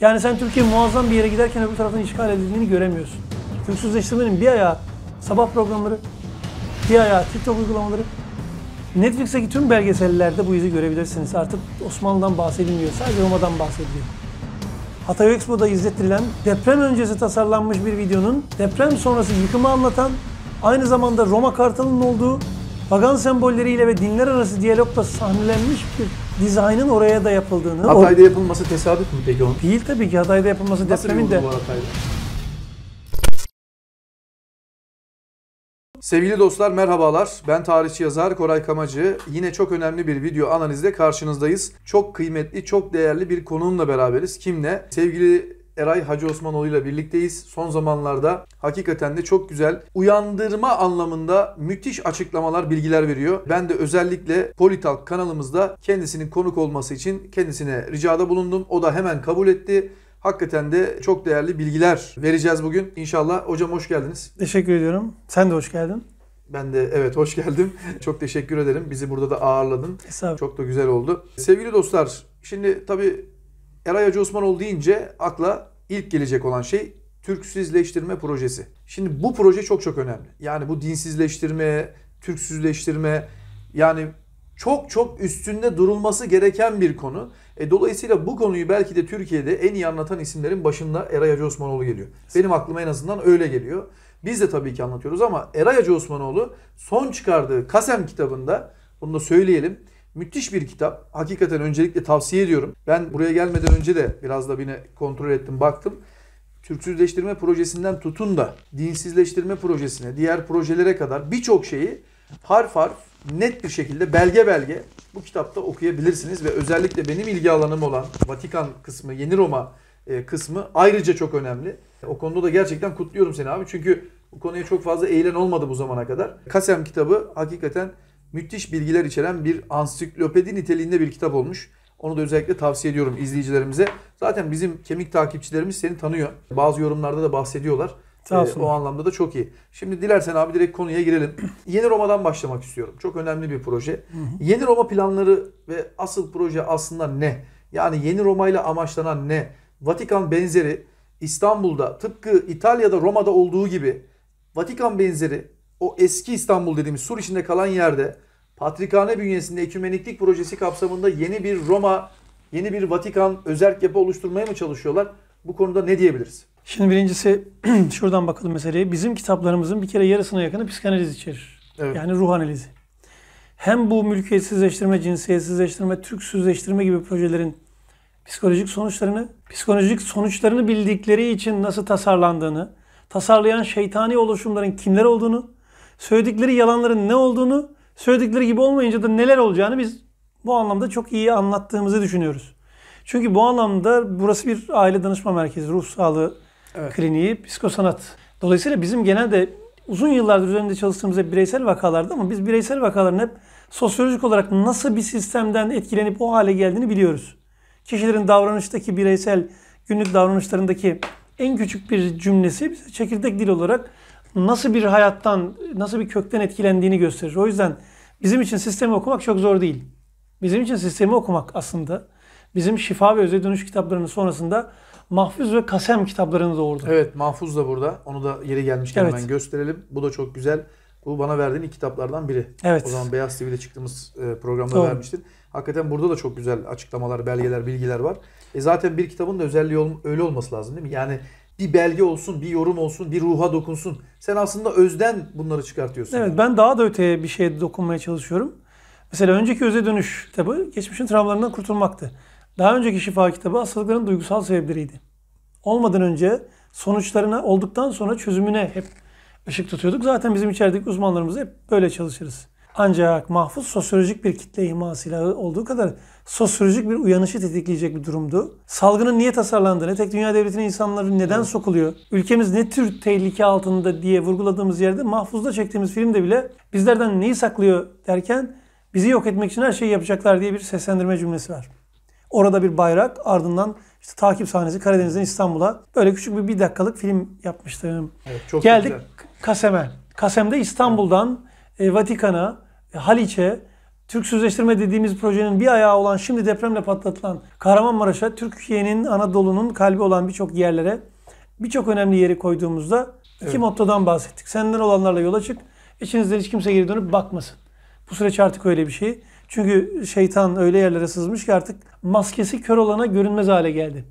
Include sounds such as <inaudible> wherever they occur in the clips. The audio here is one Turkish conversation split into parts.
Yani sen Türkiye muazzam bir yere giderken öbür taraftan işgal edildiğini göremiyorsun. Türksüzleştirmenin bir ayağı sabah programları, bir ayağı TikTok uygulamaları. Netflix'teki tüm belgesellerde bu izi görebilirsiniz. Artık Osmanlı'dan bahsedilmiyor, sadece Roma'dan bahsediliyor. Hatay Expo'da izletilen deprem öncesi tasarlanmış bir videonun deprem sonrası yıkımı anlatan aynı zamanda Roma Kartalı'nın olduğu pagan sembolleriyle ve dinler arası diyalogla sahnelenmiş bir dizaynın oraya da yapıldığını... Hatay'da yapılması tesadüf mü peki onun? Değil tabii ki Hatay'da yapılması Nasıl depremin de... Sevgili dostlar merhabalar. Ben tarihçi yazar Koray Kamacı. Yine çok önemli bir video analizle karşınızdayız. Çok kıymetli, çok değerli bir konuğumla beraberiz. Kimle? Sevgili Eray Hacı Osmanoğlu ile birlikteyiz. Son zamanlarda hakikaten de çok güzel uyandırma anlamında müthiş açıklamalar, bilgiler veriyor. Ben de özellikle Politalk kanalımızda kendisinin konuk olması için kendisine ricada bulundum. O da hemen kabul etti. Hakikaten de çok değerli bilgiler vereceğiz bugün. İnşallah hocam hoş geldiniz. Teşekkür ediyorum. Sen de hoş geldin. Ben de evet hoş geldim. <laughs> Çok teşekkür ederim. Bizi burada da ağırladın. Çok da güzel oldu. Sevgili dostlar şimdi tabii Eray Hacı Osmanoğlu deyince akla ilk gelecek olan şey Türksüzleştirme projesi. Şimdi bu proje çok çok önemli. Yani bu dinsizleştirme, Türksüzleştirme yani çok çok üstünde durulması gereken bir konu. E, dolayısıyla bu konuyu belki de Türkiye'de en iyi anlatan isimlerin başında Eray Hacı Osmanoğlu geliyor. Benim aklıma en azından öyle geliyor. Biz de tabii ki anlatıyoruz ama Eray Hacı Osmanoğlu son çıkardığı Kasem kitabında bunu da söyleyelim. Müthiş bir kitap. Hakikaten öncelikle tavsiye ediyorum. Ben buraya gelmeden önce de biraz da yine kontrol ettim, baktım. Türksüzleştirme projesinden tutun da dinsizleştirme projesine, diğer projelere kadar birçok şeyi harf harf net bir şekilde belge belge bu kitapta okuyabilirsiniz ve özellikle benim ilgi alanım olan Vatikan kısmı, Yeni Roma e, kısmı ayrıca çok önemli. O konuda da gerçekten kutluyorum seni abi çünkü bu konuya çok fazla eğilen olmadı bu zamana kadar. Kasem kitabı hakikaten müthiş bilgiler içeren bir ansiklopedi niteliğinde bir kitap olmuş. Onu da özellikle tavsiye ediyorum izleyicilerimize. Zaten bizim kemik takipçilerimiz seni tanıyor. Bazı yorumlarda da bahsediyorlar. Sağ olsun. Ee, o anlamda da çok iyi. Şimdi dilersen abi direkt konuya girelim. <clears throat> Yeni Roma'dan başlamak istiyorum. Çok önemli bir proje. Hı hı. Yeni Roma planları ve asıl proje aslında ne? Yani Yeni Roma ile amaçlanan ne? Vatikan benzeri İstanbul'da tıpkı İtalya'da Roma'da olduğu gibi Vatikan benzeri o eski İstanbul dediğimiz sur içinde kalan yerde Patrikhane bünyesinde ekümeniklik projesi kapsamında yeni bir Roma, yeni bir Vatikan özerk yapı oluşturmaya mı çalışıyorlar? Bu konuda ne diyebiliriz? Şimdi birincisi <clears throat> şuradan bakalım meseleye. Bizim kitaplarımızın bir kere yarısına yakını psikanaliz içerir. Evet. Yani ruh analizi. Hem bu mülkiyetsizleştirme, cinsiyetsizleştirme, Türksüzleştirme gibi projelerin psikolojik sonuçlarını, psikolojik sonuçlarını bildikleri için nasıl tasarlandığını, tasarlayan şeytani oluşumların kimler olduğunu, söyledikleri yalanların ne olduğunu, söyledikleri gibi olmayınca da neler olacağını biz bu anlamda çok iyi anlattığımızı düşünüyoruz. Çünkü bu anlamda burası bir aile danışma merkezi, ruh sağlığı evet. kliniği, psikosanat. Dolayısıyla bizim genelde uzun yıllardır üzerinde çalıştığımız hep bireysel vakalarda ama biz bireysel vakaların hep sosyolojik olarak nasıl bir sistemden etkilenip o hale geldiğini biliyoruz. Kişilerin davranıştaki bireysel günlük davranışlarındaki en küçük bir cümlesi bize çekirdek dil olarak nasıl bir hayattan, nasıl bir kökten etkilendiğini gösterir. O yüzden bizim için sistemi okumak çok zor değil. Bizim için sistemi okumak aslında bizim şifa ve özel dönüş kitaplarının sonrasında mahfuz ve kasem kitaplarını doğurdu. Evet mahfuz da burada. Onu da yeri gelmişken evet. hemen gösterelim. Bu da çok güzel. Bu bana verdiğin ilk kitaplardan biri. Evet. O zaman Beyaz TV'de çıktığımız e, programda Doğru. vermiştin. Hakikaten burada da çok güzel açıklamalar, belgeler, bilgiler var. E zaten bir kitabın da özelliği öyle olması lazım değil mi? Yani bir belge olsun, bir yorum olsun, bir ruha dokunsun. Sen aslında özden bunları çıkartıyorsun. Evet ben daha da öteye bir şeye dokunmaya çalışıyorum. Mesela önceki öze dönüş kitabı geçmişin travmalarından kurtulmaktı. Daha önceki şifa kitabı hastalıkların duygusal sebepleriydi. Olmadan önce sonuçlarına olduktan sonra çözümüne hep ışık tutuyorduk. Zaten bizim içerideki uzmanlarımız hep böyle çalışırız. Ancak mahfuz sosyolojik bir kitle ima silahı olduğu kadar sosyolojik bir uyanışı tetikleyecek bir durumdu. Salgının niye tasarlandığını, tek dünya devletine insanları neden sokuluyor, ülkemiz ne tür tehlike altında diye vurguladığımız yerde mahfuzda çektiğimiz filmde bile bizlerden neyi saklıyor derken bizi yok etmek için her şeyi yapacaklar diye bir seslendirme cümlesi var. Orada bir bayrak ardından işte takip sahnesi Karadeniz'den İstanbul'a böyle küçük bir bir dakikalık film yapmıştım. Evet, çok Geldik güzel. Kasem'e. Kasem'de İstanbul'dan e, Vatikan'a, e, Haliç'e, Türk Sözleştirme dediğimiz projenin bir ayağı olan şimdi depremle patlatılan Kahramanmaraş'a Türkiye'nin Anadolu'nun kalbi olan birçok yerlere birçok önemli yeri koyduğumuzda iki evet. mottodan bahsettik. Senden olanlarla yola çık. İçinizden hiç kimse geri dönüp bakmasın. Bu süreç artık öyle bir şey. Çünkü şeytan öyle yerlere sızmış ki artık maskesi kör olana görünmez hale geldi.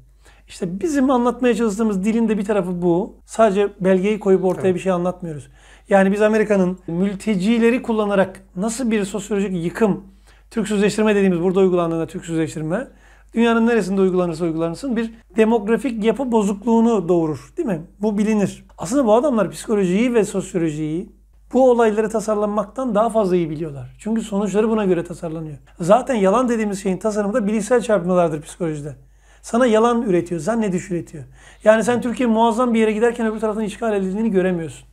İşte bizim anlatmaya çalıştığımız dilin de bir tarafı bu. Sadece belgeyi koyup ortaya evet. bir şey anlatmıyoruz. Yani biz Amerika'nın mültecileri kullanarak nasıl bir sosyolojik yıkım, Türk Türksüzleştirme dediğimiz burada uygulandığında Türk Türksüzleştirme, dünyanın neresinde uygulanırsa uygulansın bir demografik yapı bozukluğunu doğurur değil mi? Bu bilinir. Aslında bu adamlar psikolojiyi ve sosyolojiyi bu olayları tasarlanmaktan daha fazla iyi biliyorlar. Çünkü sonuçları buna göre tasarlanıyor. Zaten yalan dediğimiz şeyin tasarımı da bilişsel çarpmalardır psikolojide. Sana yalan üretiyor, zannediş üretiyor. Yani sen Türkiye muazzam bir yere giderken öbür taraftan işgal edildiğini göremiyorsun.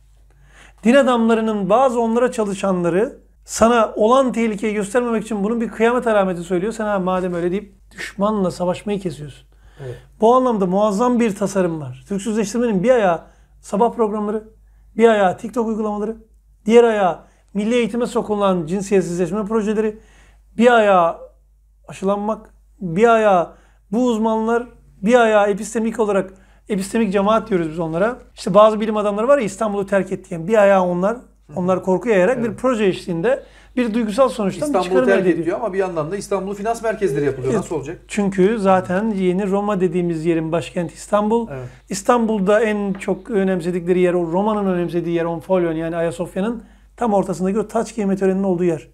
Din adamlarının bazı onlara çalışanları sana olan tehlikeyi göstermemek için bunun bir kıyamet alameti söylüyor. Sen ha madem öyle deyip düşmanla savaşmayı kesiyorsun. Evet. Bu anlamda muazzam bir tasarım var. Türksüzleştirmenin bir ayağı sabah programları, bir ayağı TikTok uygulamaları, diğer ayağı milli eğitime sokulan cinsiyetsizleşme projeleri, bir ayağı aşılanmak, bir ayağı bu uzmanlar, bir ayağı epistemik olarak Epistemik cemaat diyoruz biz onlara. İşte bazı bilim adamları var ya İstanbul'u terk etti. Yani bir ayağı onlar. Onlar korku yayarak evet. bir proje eşliğinde bir duygusal sonuçtan İstanbul'u çıkarım terk ediyor. ediyor. Ama bir yandan da İstanbul'u finans merkezleri yapılıyor. Nasıl olacak? Çünkü zaten yeni Roma dediğimiz yerin başkenti İstanbul. Evet. İstanbul'da en çok önemsedikleri yer, o Roma'nın önemsediği yer Onfolyon yani Ayasofya'nın tam ortasındaki o taç giyme töreninin olduğu yer.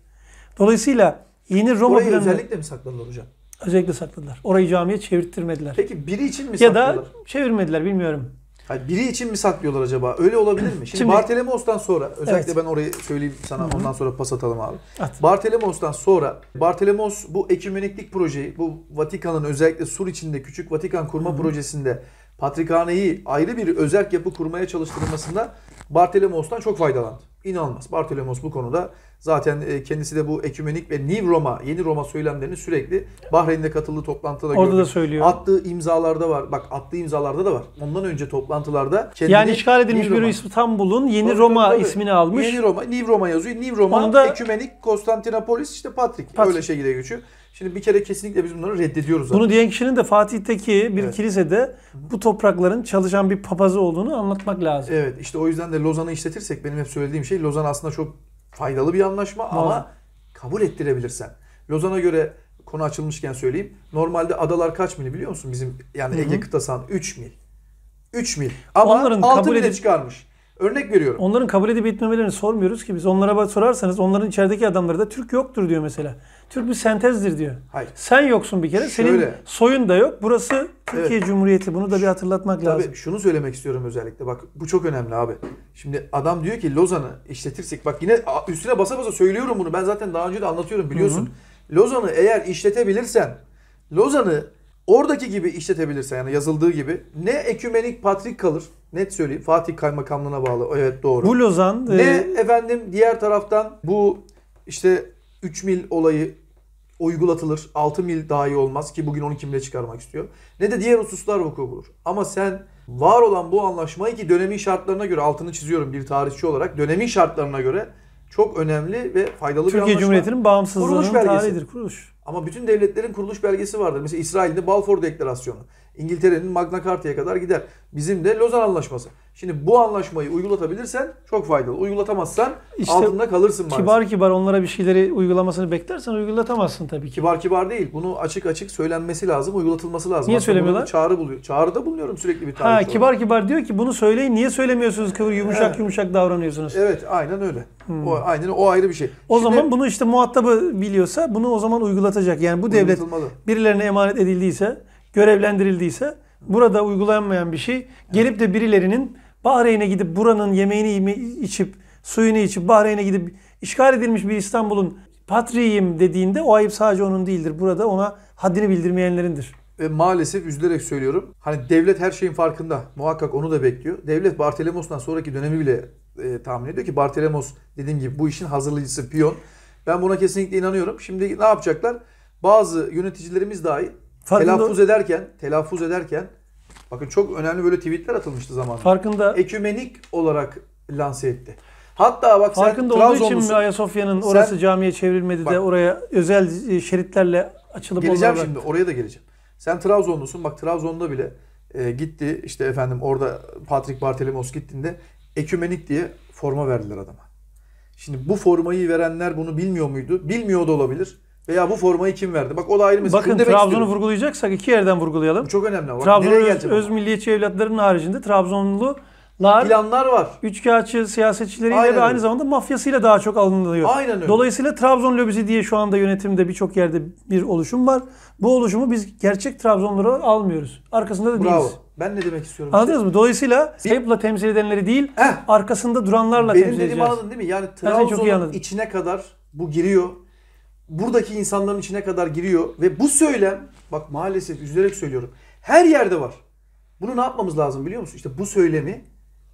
Dolayısıyla yeni Roma Orayı planını... özellikle mi saklanır hocam? Özellikle sakladılar. Orayı camiye çevirttirmediler. Peki biri için mi saklıyorlar? Ya da çevirmediler bilmiyorum. Hayır, biri için mi saklıyorlar acaba? Öyle olabilir mi? <clears throat> Şimdi, Şimdi Bartolomeos'tan sonra özellikle evet. ben orayı söyleyeyim sana Hı-hı. ondan sonra pas atalım abi. At. Bartolomeos'tan sonra Bartolomeos bu ekümeniklik projeyi bu Vatikan'ın özellikle Sur içinde küçük Vatikan kurma Hı-hı. projesinde Patrikhaneyi ayrı bir özerk yapı kurmaya çalıştırılmasında Bartolomeos'tan çok faydalandı. İnanılmaz. Bartolomeos bu konuda Zaten e, kendisi de bu ekümenik ve New Roma, Yeni Roma söylemlerini sürekli Bahreyn'de katıldığı toplantıda Orada gördük. da söylüyor. Attığı imzalarda var. Bak attığı imzalarda da var. Ondan önce toplantılarda kendini Yani işgal edilmiş New bir İstanbul'un Yeni tabii, Roma ismini almış. Yeni Roma, New Roma yazıyor. New Roma, Onu da... ekümenik, Konstantinopolis, işte Patrik. Patrik. Öyle şekilde geçiyor. Şimdi bir kere kesinlikle biz bunları reddediyoruz. Zaten. Bunu diyen kişinin de Fatih'teki bir evet. kilisede bu toprakların çalışan bir papazı olduğunu anlatmak lazım. Evet işte o yüzden de Lozan'ı işletirsek benim hep söylediğim şey Lozan aslında çok faydalı bir anlaşma Vallahi. ama kabul ettirebilirsen. Lozan'a göre konu açılmışken söyleyeyim. Normalde adalar kaç mil biliyor musun? Bizim yani Ege kıtasının 3 mil. 3 mil. Ama Onların 6 kabul mile edip... çıkarmış. Örnek veriyorum. Onların kabul edip etmemelerini sormuyoruz ki biz. Onlara sorarsanız onların içerideki adamları da Türk yoktur diyor mesela. Türk bir sentezdir diyor. Hayır. Sen yoksun bir kere. Şöyle, Senin soyun da yok. Burası Türkiye evet. Cumhuriyeti. Bunu da bir hatırlatmak Tabii lazım. Şunu söylemek istiyorum özellikle. Bak bu çok önemli abi. Şimdi adam diyor ki Lozan'ı işletirsek bak yine üstüne basa basa söylüyorum bunu. Ben zaten daha önce de anlatıyorum biliyorsun. Lozan'ı eğer işletebilirsen Lozan'ı oradaki gibi işletebilirsen yani yazıldığı gibi ne ekümenik patrik kalır net söyleyeyim Fatih kaymakamlığına bağlı evet doğru. Bu Lozan. Ne e... efendim diğer taraftan bu işte 3 mil olayı uygulatılır. 6 mil iyi olmaz ki bugün 12 mile çıkarmak istiyor. Ne de diğer hususlar vuku bulur. Ama sen var olan bu anlaşmayı ki dönemin şartlarına göre altını çiziyorum bir tarihçi olarak dönemin şartlarına göre çok önemli ve faydalı Türkiye bir anlaşma. Türkiye Cumhuriyeti'nin bağımsızlığının kuruluş belgesi. tarihidir kuruluş. Ama bütün devletlerin kuruluş belgesi vardır. Mesela İsrail'de Balfour Deklarasyonu, İngiltere'nin Magna Carta'ya kadar gider. Bizim de Lozan Anlaşması. Şimdi bu anlaşmayı uygulatabilirsen çok faydalı. Uygulatamazsan işte altında kalırsın maalesef. Kibar kibar onlara bir şeyleri uygulamasını beklersen uygulatamazsın tabii ki. Kibar kibar değil. Bunu açık açık söylenmesi lazım, uygulatılması lazım. Niye söylemiyorlar? Çağrı buluyor. Çağrıda bulunuyorum sürekli bir tarih. Ha, kibar olarak. kibar diyor ki bunu söyleyin. Niye söylemiyorsunuz? Kıvır yumuşak evet. yumuşak davranıyorsunuz. Evet, aynen öyle. Hmm. O aynen o ayrı bir şey. O Şimdi, zaman bunu işte muhatabı biliyorsa bunu o zaman uygulatacak. Yani bu devlet birilerine emanet edildiyse, görevlendirildiyse burada uygulanmayan bir şey gelip de birilerinin Bahreyn'e gidip buranın yemeğini içip suyunu içip Bahreyn'e gidip işgal edilmiş bir İstanbul'un patriyim dediğinde o ayıp sadece onun değildir. Burada ona haddini bildirmeyenlerindir. Ve maalesef üzülerek söylüyorum. Hani devlet her şeyin farkında. Muhakkak onu da bekliyor. Devlet Bartelemos'tan sonraki dönemi bile e, tahmin ediyor ki Bartelemos dediğim gibi bu işin hazırlayıcısı piyon. Ben buna kesinlikle inanıyorum. Şimdi ne yapacaklar? Bazı yöneticilerimiz dahi Farkında. telaffuz ederken, telaffuz ederken Bakın çok önemli böyle tweetler atılmıştı zamanında. Farkında. Ekümenik olarak lanse etti. Hatta bak Farkında sen Trabzonlusun. olduğu için mi Ayasofya'nın orası camiye çevrilmedi bak, de oraya özel e, şeritlerle açılıp Geleceğim şimdi bıraktı. oraya da geleceğim. Sen Trabzonlusun bak Trabzon'da bile e, gitti işte efendim orada Patrick Bartelemos gittiğinde ekümenik diye forma verdiler adama. Şimdi bu formayı verenler bunu bilmiyor muydu? Bilmiyor da olabilir. Veya bu formayı kim verdi? Bak o da ayrı mesele. Bakın Trabzon'u vurgulayacaksak iki yerden vurgulayalım. Bu çok önemli. Bak, Trabzon'un öz, öz milliyetçi evlatlarının haricinde Trabzonlular planlar var. Üçkağıtçı siyasetçileriyle Aynen ve öyle. aynı zamanda mafyasıyla daha çok alınılıyor. Aynen öyle. Dolayısıyla Trabzon lobisi diye şu anda yönetimde birçok yerde bir oluşum var. Bu oluşumu biz gerçek Trabzonlulara almıyoruz. Arkasında da Bravo. değiliz. Ben ne demek istiyorum? Anladınız işte. mı? Dolayısıyla sayıpla temsil edenleri değil, Heh. arkasında duranlarla Benim temsil edeceğiz. Benim dediğimi anladın değil mi? Yani Trabzon'un içine kadar bu giriyor buradaki insanların içine kadar giriyor ve bu söylem bak maalesef üzülerek söylüyorum. Her yerde var. Bunu ne yapmamız lazım biliyor musun? İşte bu söylemi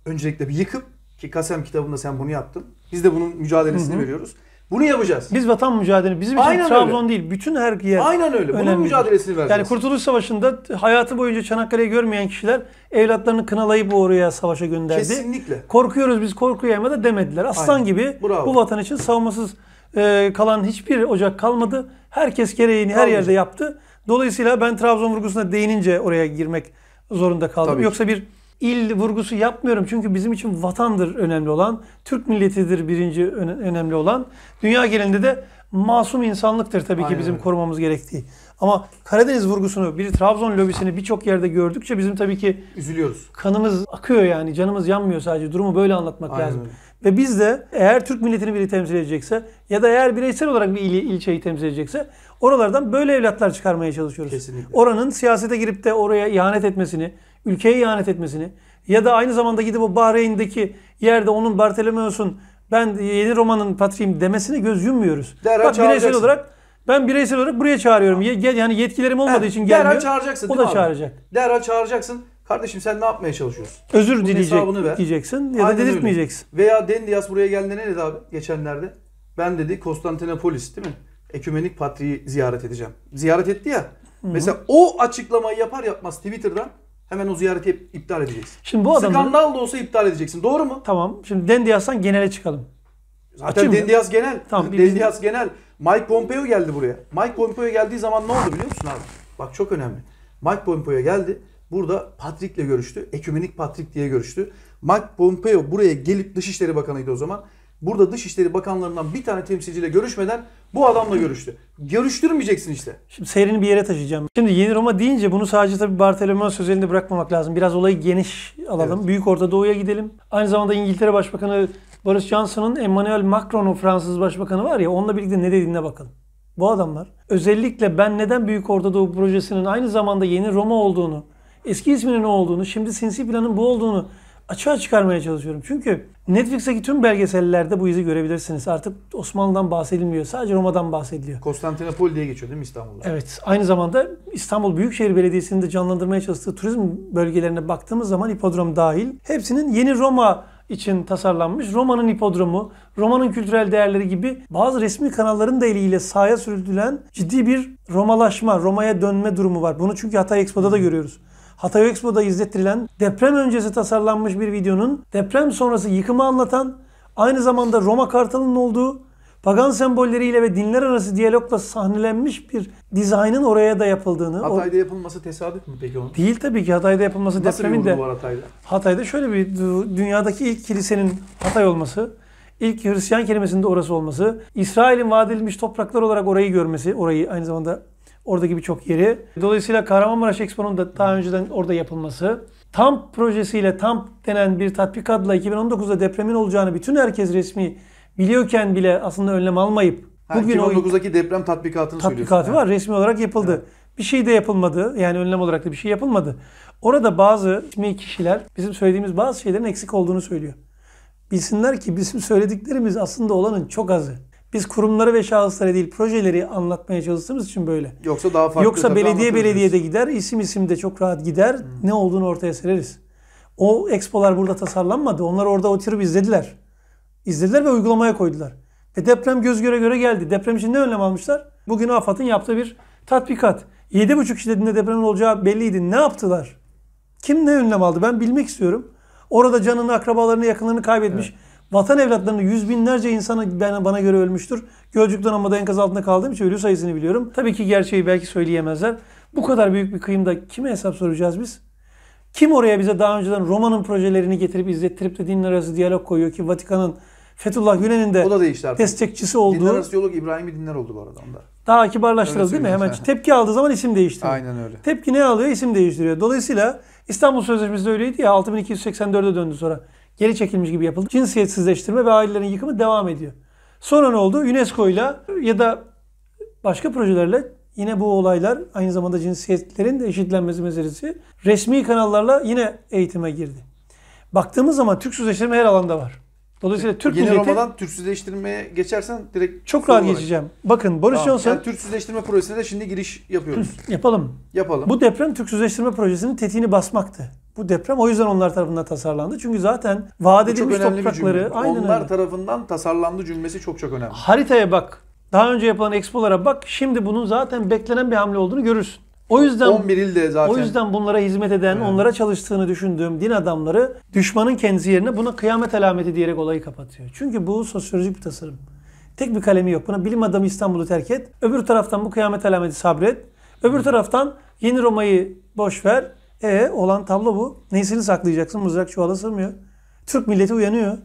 öncelikle bir yıkıp ki Kasem kitabında sen bunu yaptın. Biz de bunun mücadelesini Hı-hı. veriyoruz. Bunu yapacağız. Biz vatan mücadele bizim için Aynen Trabzon öyle. değil. Bütün her yer. Aynen öyle. Bunun mücadelesini vereceğiz. Yani Kurtuluş Savaşı'nda hayatı boyunca Çanakkale'yi görmeyen kişiler evlatlarını kınalayıp oraya savaşa gönderdi. Kesinlikle. Korkuyoruz biz korkuyayım da demediler. Aslan Aynen. gibi Bravo. bu vatan için savunmasız e, kalan hiçbir ocak kalmadı. Herkes gereğini her yerde yaptı. Dolayısıyla ben Trabzon vurgusuna değinince oraya girmek zorunda kaldım. Tabii Yoksa bir il vurgusu yapmıyorum. Çünkü bizim için vatandır önemli olan. Türk milletidir birinci önemli olan. Dünya genelinde de masum insanlıktır tabii Aynen. ki bizim korumamız gerektiği. Ama Karadeniz vurgusunu, bir Trabzon lobisini birçok yerde gördükçe bizim tabii ki üzülüyoruz. Kanımız akıyor yani, canımız yanmıyor sadece. Durumu böyle anlatmak Aynen. lazım. Ve biz de eğer Türk milletini biri temsil edecekse ya da eğer bireysel olarak bir ili, ilçeyi temsil edecekse oralardan böyle evlatlar çıkarmaya çalışıyoruz. Kesinlikle. Oranın siyasete girip de oraya ihanet etmesini, ülkeye ihanet etmesini ya da aynı zamanda gidip o Bahreyn'deki yerde onun Bartolomeos'un ben yeni romanın patriğim demesini göz yummuyoruz. Derhal Bak bireysel olarak ben bireysel olarak buraya çağırıyorum. gel yani yetkilerim olmadığı için gelmiyor. Derhal çağıracaksın. O da abi? çağıracak. Derhal çağıracaksın. Kardeşim sen ne yapmaya çalışıyorsun? Özür Bunun dileyecek ver. diyeceksin ya da delirtmeyeceksin. Veya Dendias buraya geldi ne dedi abi geçenlerde? Ben dedi Konstantinopolis değil mi? Ekümenik Patriği ziyaret edeceğim. Ziyaret etti ya. Hı-hı. Mesela o açıklamayı yapar yapmaz Twitter'dan hemen o ziyareti iptal edeceksin. Şimdi bu adam Skandal da olsa iptal edeceksin. Doğru mu? Tamam. Şimdi Dendias'tan genele çıkalım. Zaten Dendias genel. Tamam, Dendias genel. Mike Pompeo geldi buraya. Mike Pompeo geldiği zaman ne oldu biliyor musun abi? Bak çok önemli. Mike Pompeo geldi. Burada Patrick'le görüştü. Ekümenik Patrick diye görüştü. Mike Pompeo buraya gelip Dışişleri Bakanı'ydı o zaman. Burada Dışişleri Bakanlarından bir tane temsilciyle görüşmeden bu adamla görüştü. Görüştürmeyeceksin işte. Şimdi seyrini bir yere taşıyacağım. Şimdi Yeni Roma deyince bunu sadece tabii Bartolomeo söz bırakmamak lazım. Biraz olayı geniş alalım. Evet. Büyük Orta Doğu'ya gidelim. Aynı zamanda İngiltere Başbakanı Boris Johnson'ın Emmanuel Macron'un Fransız Başbakanı var ya onunla birlikte ne dediğine bakalım. Bu adamlar özellikle ben neden Büyük Orta Doğu projesinin aynı zamanda Yeni Roma olduğunu eski isminin ne olduğunu, şimdi sinsi planın bu olduğunu açığa çıkarmaya çalışıyorum. Çünkü Netflix'teki tüm belgesellerde bu izi görebilirsiniz. Artık Osmanlı'dan bahsedilmiyor. Sadece Roma'dan bahsediliyor. Konstantinopol diye geçiyor değil mi İstanbul'da? Evet. Aynı zamanda İstanbul Büyükşehir Belediyesi'nin de canlandırmaya çalıştığı turizm bölgelerine baktığımız zaman hipodrom dahil hepsinin yeni Roma için tasarlanmış Roma'nın hipodromu, Roma'nın kültürel değerleri gibi bazı resmi kanalların da eliyle sahaya sürülen ciddi bir Romalaşma, Roma'ya dönme durumu var. Bunu çünkü Hatay Expo'da da görüyoruz. Hatay Expo'da izlettirilen deprem öncesi tasarlanmış bir videonun deprem sonrası yıkımı anlatan aynı zamanda Roma Kartalı'nın olduğu pagan sembolleriyle ve dinler arası diyalogla sahnelenmiş bir dizaynın oraya da yapıldığını. Hatay'da o... yapılması tesadüf mü peki onun? Değil tabii ki Hatay'da yapılması Nasıl depremin de. var Hatay'da? Hatay'da şöyle bir dünyadaki ilk kilisenin Hatay olması, ilk Hristiyan kelimesinde orası olması, İsrail'in vaat edilmiş topraklar olarak orayı görmesi, orayı aynı zamanda Oradaki birçok yeri. Dolayısıyla Kahramanmaraş Expo'nun da daha önceden orada yapılması. tam projesiyle tam denen bir tatbikatla 2019'da depremin olacağını bütün herkes resmi biliyorken bile aslında önlem almayıp ha, bugün 2019'daki deprem tatbikatını tatbikatı var. Yani. Resmi olarak yapıldı. Evet. Bir şey de yapılmadı. Yani önlem olarak da bir şey yapılmadı. Orada bazı ismi kişiler bizim söylediğimiz bazı şeylerin eksik olduğunu söylüyor. Bilsinler ki bizim söylediklerimiz aslında olanın çok azı. Biz kurumları ve şahısları değil projeleri anlatmaya çalıştığımız için böyle. Yoksa daha farklı. Yoksa belediye belediye de gider, isim isim de çok rahat gider. Hmm. Ne olduğunu ortaya sereriz. O expolar burada tasarlanmadı. Onlar orada oturup izlediler. İzlediler ve uygulamaya koydular. Ve deprem göz göre göre geldi. Deprem için ne önlem almışlar? Bugün AFAD'ın yaptığı bir tatbikat. 7,5 şiddetinde depremin olacağı belliydi. Ne yaptılar? Kim ne önlem aldı? Ben bilmek istiyorum. Orada canını, akrabalarını, yakınlarını kaybetmiş. Evet. Vatan evlatlarını yüz binlerce insanı ben, bana göre ölmüştür. Gölcük donanmada enkaz altında kaldığım için ölü sayısını biliyorum. Tabii ki gerçeği belki söyleyemezler. Bu kadar büyük bir kıyımda kime hesap soracağız biz? Kim oraya bize daha önceden Roma'nın projelerini getirip izlettirip de dinler arası diyalog koyuyor ki Vatikan'ın Fethullah Gülen'in de o da değişti artık. destekçisi olduğu. Dinler arası diyalog İbrahim'i dinler oldu bu arada onda. Daha kibarlaştırıldı değil mi? Hemen yani. <laughs> tepki aldığı zaman isim değiştiriyor. Aynen öyle. Tepki ne alıyor? İsim değiştiriyor. Dolayısıyla İstanbul Sözleşmesi de öyleydi ya 6284'e döndü sonra geri çekilmiş gibi yapıldı. Cinsiyetsizleştirme ve ailelerin yıkımı devam ediyor. Sonra ne oldu? UNESCO ile ya da başka projelerle yine bu olaylar aynı zamanda cinsiyetlerin de eşitlenmesi meselesi resmi kanallarla yine eğitime girdi. Baktığımız zaman Türksüzleştirme her alanda var. Dolayısıyla Türk Yeni milleti... Roma'dan Türksüzleştirmeye geçersen direkt... Çok rahat olarak. geçeceğim. Bakın Boris tamam, Johnson... Yani Türksüzleştirme projesine de şimdi giriş yapıyoruz. Yapalım. Yapalım. Bu deprem Türksüzleştirme projesinin tetiğini basmaktı. Bu deprem o yüzden onlar tarafından tasarlandı. Çünkü zaten vaat edilmiş toprakları aynen onlar öyle. tarafından tasarlandı cümlesi çok çok önemli. Haritaya bak. Daha önce yapılan expolara bak. Şimdi bunun zaten beklenen bir hamle olduğunu görürsün. O yüzden 11 ilde zaten. O yüzden bunlara hizmet eden, evet. onlara çalıştığını düşündüğüm din adamları düşmanın kendisi yerine buna kıyamet alameti diyerek olayı kapatıyor. Çünkü bu sosyolojik bir tasarım. Tek bir kalemi yok. Buna bilim adamı İstanbul'u terk et. Öbür taraftan bu kıyamet alameti sabret. Öbür taraftan yeni Roma'yı boş ver. E olan tablo bu. Nesini saklayacaksın? Mızrak çuvala sığmıyor. Türk milleti uyanıyor.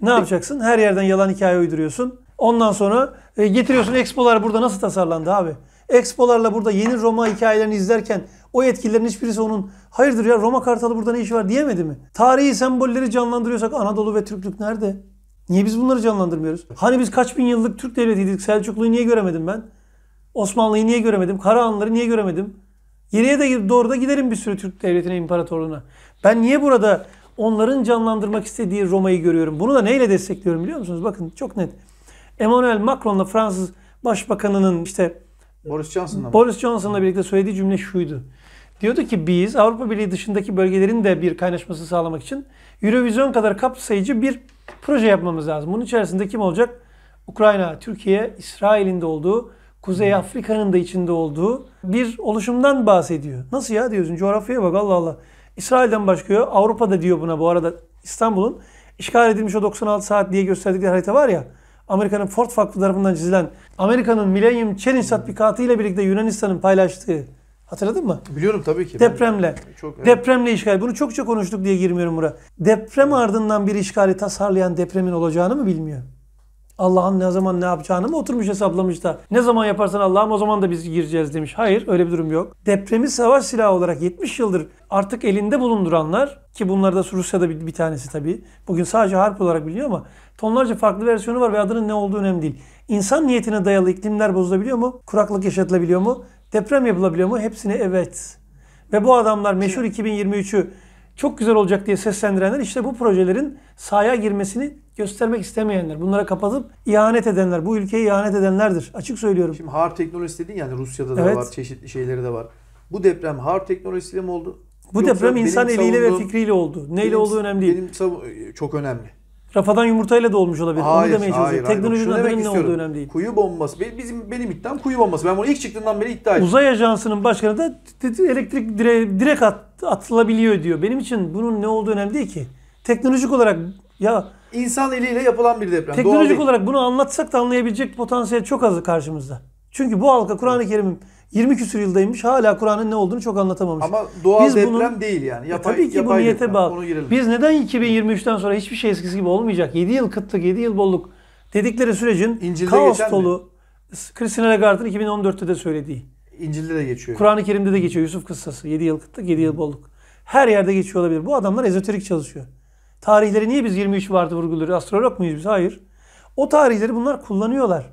Ne yapacaksın? Her yerden yalan hikaye uyduruyorsun. Ondan sonra e, getiriyorsun expolar burada nasıl tasarlandı abi? Expolarla burada yeni Roma hikayelerini izlerken o yetkililerin hiçbirisi onun hayırdır ya Roma Kartalı burada ne işi var diyemedi mi? Tarihi sembolleri canlandırıyorsak Anadolu ve Türklük nerede? Niye biz bunları canlandırmıyoruz? Hani biz kaç bin yıllık Türk devletiydik? Selçuklu'yu niye göremedim ben? Osmanlı'yı niye göremedim? Karahanlıları niye göremedim? Geriye de doğru da giderim bir sürü Türk devletine, imparatorluğuna. Ben niye burada onların canlandırmak istediği Roma'yı görüyorum? Bunu da neyle destekliyorum biliyor musunuz? Bakın çok net. Emmanuel Macron'la Fransız Başbakanı'nın işte Boris Johnson'la Boris Johnson'la birlikte söylediği cümle şuydu. Diyordu ki biz Avrupa Birliği dışındaki bölgelerin de bir kaynaşması sağlamak için Eurovision kadar kapsayıcı bir proje yapmamız lazım. Bunun içerisinde kim olacak? Ukrayna, Türkiye, İsrail'in de olduğu Kuzey Afrika'nın da içinde olduğu bir oluşumdan bahsediyor. Nasıl ya diyorsun coğrafyaya bak Allah Allah. İsrail'den başlıyor. Avrupa da diyor buna bu arada İstanbul'un işgal edilmiş o 96 saat diye gösterdikleri harita var ya. Amerika'nın Ford Faklı tarafından çizilen Amerika'nın Millennium Challenge tatbikatı ile birlikte Yunanistan'ın paylaştığı Hatırladın mı? Biliyorum tabii ki. Depremle. Çok, evet. Depremle işgal. Bunu çokça konuştuk diye girmiyorum buraya. Deprem ardından bir işgali tasarlayan depremin olacağını mı bilmiyor? Allah'ın ne zaman ne yapacağını mı oturmuş hesaplamış da ne zaman yaparsan Allah'ım o zaman da biz gireceğiz demiş. Hayır öyle bir durum yok. Depremi savaş silahı olarak 70 yıldır artık elinde bulunduranlar ki bunlar da Rusya'da bir, bir tanesi tabii. Bugün sadece harp olarak biliyor ama tonlarca farklı versiyonu var ve adının ne olduğu önemli değil. İnsan niyetine dayalı iklimler bozulabiliyor mu? Kuraklık yaşatılabiliyor mu? Deprem yapılabiliyor mu? Hepsine evet. Ve bu adamlar meşhur 2023'ü çok güzel olacak diye seslendirenler işte bu projelerin sahaya girmesini göstermek istemeyenler, bunlara kapatıp ihanet edenler, bu ülkeye ihanet edenlerdir. Açık söylüyorum. Şimdi hard teknoloji dedin yani Rusya'da da evet. var, çeşitli şeyleri de var. Bu deprem hard teknolojisiyle mi oldu? Bu Yoksa deprem insan eliyle ve fikriyle oldu. Neyle benim, olduğu önemli değil. Benim savun- çok önemli. Rafadan yumurtayla da olmuş olabilir. Hayır, Onu demeye hayır, Teknolojinin adının ne olduğu önemli değil. Kuyu bombası. Bizim benim iddiam kuyu bombası. Ben bunu ilk çıktığından beri iddia ettim. Uzay Ajansı'nın başkanı da elektrik dire, direkt at, atılabiliyor diyor. Benim için bunun ne olduğu önemli değil ki. Teknolojik olarak ya insan eliyle yapılan bir deprem. Teknolojik olarak bunu anlatsak da anlayabilecek potansiyel çok azı karşımızda. Çünkü bu halka Kur'an-ı Kerim'in 20 küsur yıldaymış hala Kur'an'ın ne olduğunu çok anlatamamış. Ama doğal Biz deprem bunun, değil yani. Yapay, e tabii ki bu niyete bağlı. Biz neden 2023'ten sonra hiçbir şey eskisi gibi olmayacak? 7 yıl kıtlık, 7 yıl bolluk dedikleri sürecin İncil'de kaos dolu Christine Lagarde'ın 2014'te de söylediği. İncil'de de geçiyor. Kur'an-ı Kerim'de de geçiyor Yusuf kıssası. 7 yıl kıtlık, 7 yıl bolluk. Her yerde geçiyor olabilir. Bu adamlar ezoterik çalışıyor. Tarihleri niye biz 23 vardı vurguluyoruz? Astrolog muyuz biz? Hayır. O tarihleri bunlar kullanıyorlar.